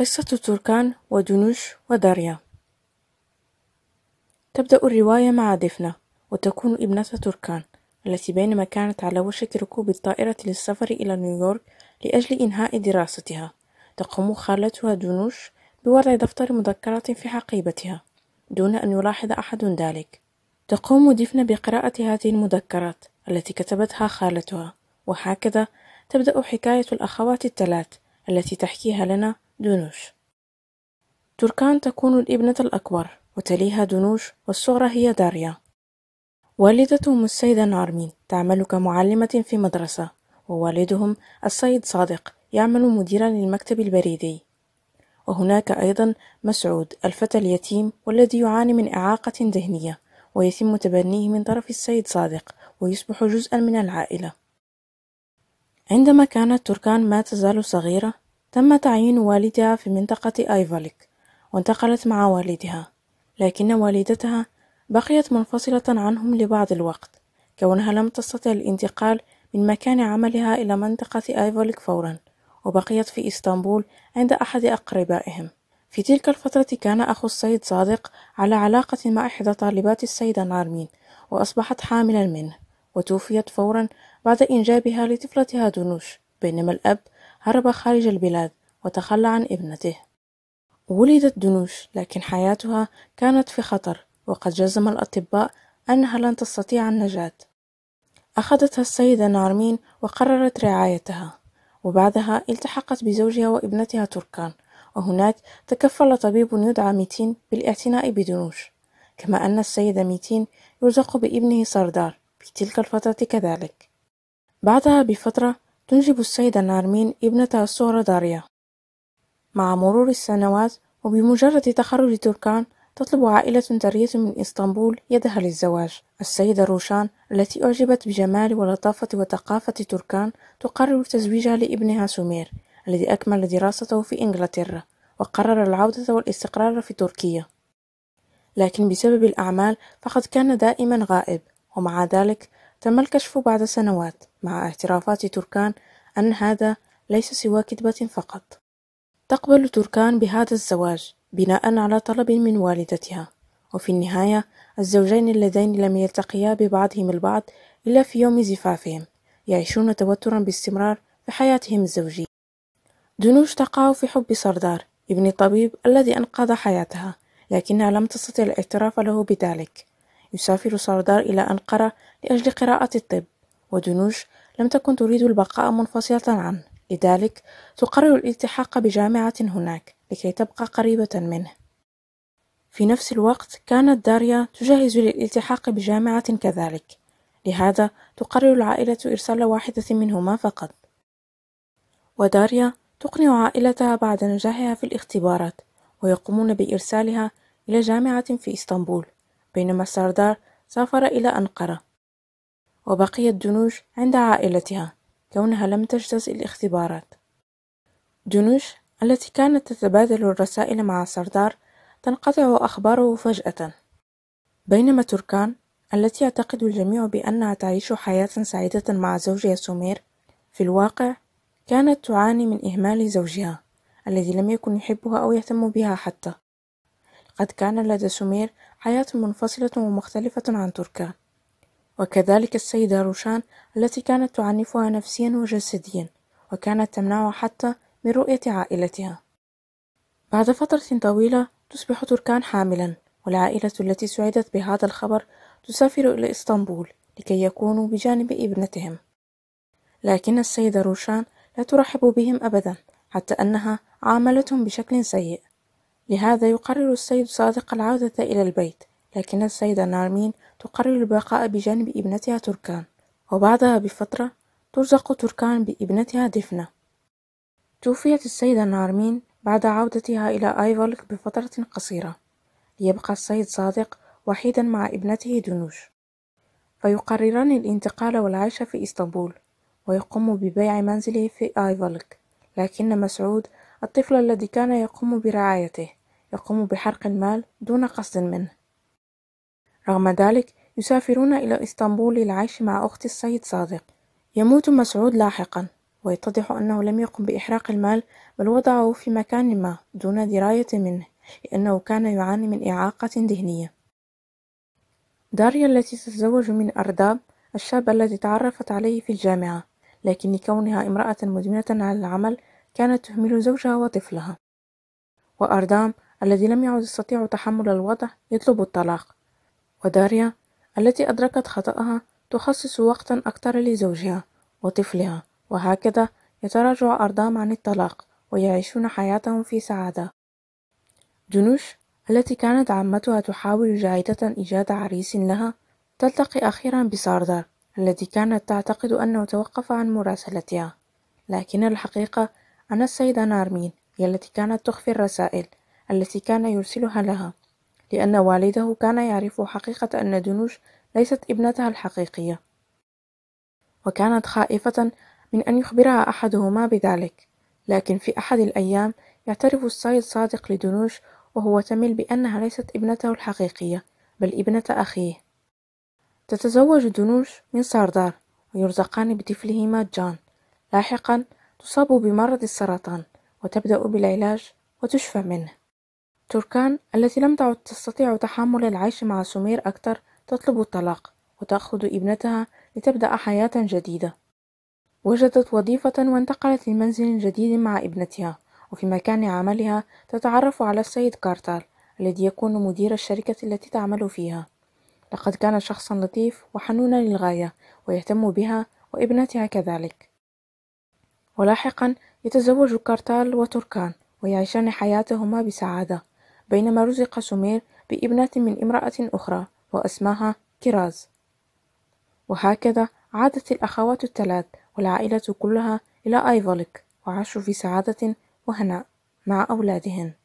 قصة تركان ودنوش وداريا تبدأ الرواية مع دفنة وتكون ابنة تركان التي بينما كانت على وشك ركوب الطائرة للسفر إلى نيويورك لأجل إنهاء دراستها تقوم خالتها دنوش بوضع دفتر مذكرة في حقيبتها دون أن يلاحظ أحد ذلك تقوم دفنة بقراءة هذه المذكرات التي كتبتها خالتها وهكذا تبدأ حكاية الأخوات الثلاث التي تحكيها لنا دنوش تركان تكون الابنة الأكبر وتليها دنوش والصغرى هي داريا والدتهم السيدة نارمين تعمل كمعلمة في مدرسة ووالدهم السيد صادق يعمل مديرا للمكتب البريدي وهناك أيضا مسعود الفتى اليتيم والذي يعاني من إعاقة ذهنية ويتم تبنيه من طرف السيد صادق ويصبح جزءا من العائلة عندما كانت تركان ما تزال صغيرة تم تعيين والدها في منطقة أيفاليك وانتقلت مع والدها لكن والدتها بقيت منفصلة عنهم لبعض الوقت كونها لم تستطع الانتقال من مكان عملها إلى منطقة أيفاليك فورا وبقيت في إسطنبول عند أحد أقربائهم في تلك الفترة كان أخو السيد صادق على علاقة مع إحدى طالبات السيدة نارمين وأصبحت حاملا منه وتوفيت فورا بعد إنجابها لطفلتها دنوش بينما الأب هرب خارج البلاد وتخلى عن ابنته ولدت دنوش لكن حياتها كانت في خطر وقد جزم الأطباء أنها لن تستطيع النجاة أخذتها السيدة نارمين وقررت رعايتها وبعدها التحقت بزوجها وابنتها تركان وهناك تكفل طبيب يدعى ميتين بالاعتناء بدنوش كما أن السيدة ميتين يرزق بابنه سردار في تلك الفترة كذلك بعدها بفترة تنجب السيدة نارمين ابنتها الصغرى داريا مع مرور السنوات وبمجرد تخرج تركان تطلب عائلة ثرية من إسطنبول يدها للزواج السيدة روشان التي أعجبت بجمال ولطافة وثقافة تركان تقرر تزويجها لابنها سمير الذي أكمل دراسته في إنجلترا وقرر العودة والاستقرار في تركيا لكن بسبب الأعمال فقد كان دائما غائب ومع ذلك تم الكشف بعد سنوات مع اعترافات تركان أن هذا ليس سوى كذبة فقط تقبل تركان بهذا الزواج بناء على طلب من والدتها وفي النهاية الزوجين اللذين لم يلتقيا ببعضهم البعض إلا في يوم زفافهم يعيشون توترا باستمرار في حياتهم الزوجية دنوش تقع في حب سردار ابن الطبيب الذي أنقذ حياتها لكنها لم تستطع الاعتراف له بذلك يسافر سردار إلى أنقرة لأجل قراءة الطب ودنوش لم تكن تريد البقاء منفصلة عنه لذلك تقرر الالتحاق بجامعة هناك لكي تبقى قريبة منه في نفس الوقت كانت داريا تجهز للالتحاق بجامعة كذلك لهذا تقرر العائلة إرسال واحدة منهما فقط وداريا تقنع عائلتها بعد نجاحها في الاختبارات ويقومون بإرسالها إلى جامعة في إسطنبول بينما السردار سافر إلى أنقرة وبقيت دنوش عند عائلتها كونها لم تجتز الاختبارات دنوش التي كانت تتبادل الرسائل مع السردار تنقطع أخباره فجأة بينما تركان التي يعتقد الجميع بأنها تعيش حياة سعيدة مع زوجها سومير في الواقع كانت تعاني من إهمال زوجها الذي لم يكن يحبها أو يهتم بها حتى قد كان لدى سمير حياة منفصلة ومختلفة عن تركان وكذلك السيدة روشان التي كانت تعنفها نفسيا وجسديا وكانت تمنعها حتى من رؤية عائلتها بعد فترة طويلة تصبح تركان حاملا والعائلة التي سعدت بهذا الخبر تسافر إلى إسطنبول لكي يكونوا بجانب ابنتهم لكن السيدة روشان لا ترحب بهم أبدا حتى أنها عاملتهم بشكل سيء لهذا يقرر السيد صادق العودة إلى البيت لكن السيدة نارمين تقرر البقاء بجانب ابنتها تركان وبعدها بفترة ترزق تركان بابنتها دفنة توفيت السيدة نارمين بعد عودتها إلى آيفولك بفترة قصيرة ليبقى السيد صادق وحيدا مع ابنته دنوش فيقرران الانتقال والعيش في إسطنبول ويقوم ببيع منزله في آيفولك لكن مسعود الطفل الذي كان يقوم برعايته يقوم بحرق المال دون قصد منه رغم ذلك يسافرون إلى إسطنبول للعيش مع أخت السيد صادق يموت مسعود لاحقا ويتضح أنه لم يقم بإحراق المال بل وضعه في مكان ما دون دراية منه لأنه كان يعاني من إعاقة ذهنية داريا التي تتزوج من أرداب الشاب الذي تعرفت عليه في الجامعة لكن لكونها امرأة مدمنة على العمل كانت تهمل زوجها وطفلها وأردام الذي لم يعد يستطيع تحمل الوضع يطلب الطلاق وداريا التي أدركت خطأها تخصص وقتا أكثر لزوجها وطفلها وهكذا يتراجع أردام عن الطلاق ويعيشون حياتهم في سعادة جنوش التي كانت عمتها تحاول جاهدة إيجاد عريس لها تلتقي أخيرا بساردر الذي كانت تعتقد أنه توقف عن مراسلتها لكن الحقيقة أن السيدة نارمين هي التي كانت تخفي الرسائل التي كان يرسلها لها لأن والده كان يعرف حقيقة أن دنوش ليست ابنتها الحقيقية وكانت خائفة من أن يخبرها أحدهما بذلك لكن في أحد الأيام يعترف السيد صادق لدنوش وهو تمل بأنها ليست ابنته الحقيقية بل ابنة أخيه تتزوج دنوش من ساردار ويرزقان بطفلهما جان لاحقا تصاب بمرض السرطان وتبدأ بالعلاج وتشفى منه تركان التي لم تعد تستطيع تحمل العيش مع سمير أكثر تطلب الطلاق وتأخذ ابنتها لتبدأ حياة جديدة وجدت وظيفة وانتقلت لمنزل جديد مع ابنتها وفي مكان عملها تتعرف على السيد كارتال الذي يكون مدير الشركة التي تعمل فيها لقد كان شخصا لطيف وحنونا للغاية ويهتم بها وابنتها كذلك ولاحقا يتزوج كارتال وتركان ويعيشان حياتهما بسعادة بينما رزق سمير بابنة من امرأة أخرى وأسماها كراز وهكذا عادت الأخوات الثلاث والعائلة كلها إلى أيفولك وعاشوا في سعادة وهناء مع أولادهن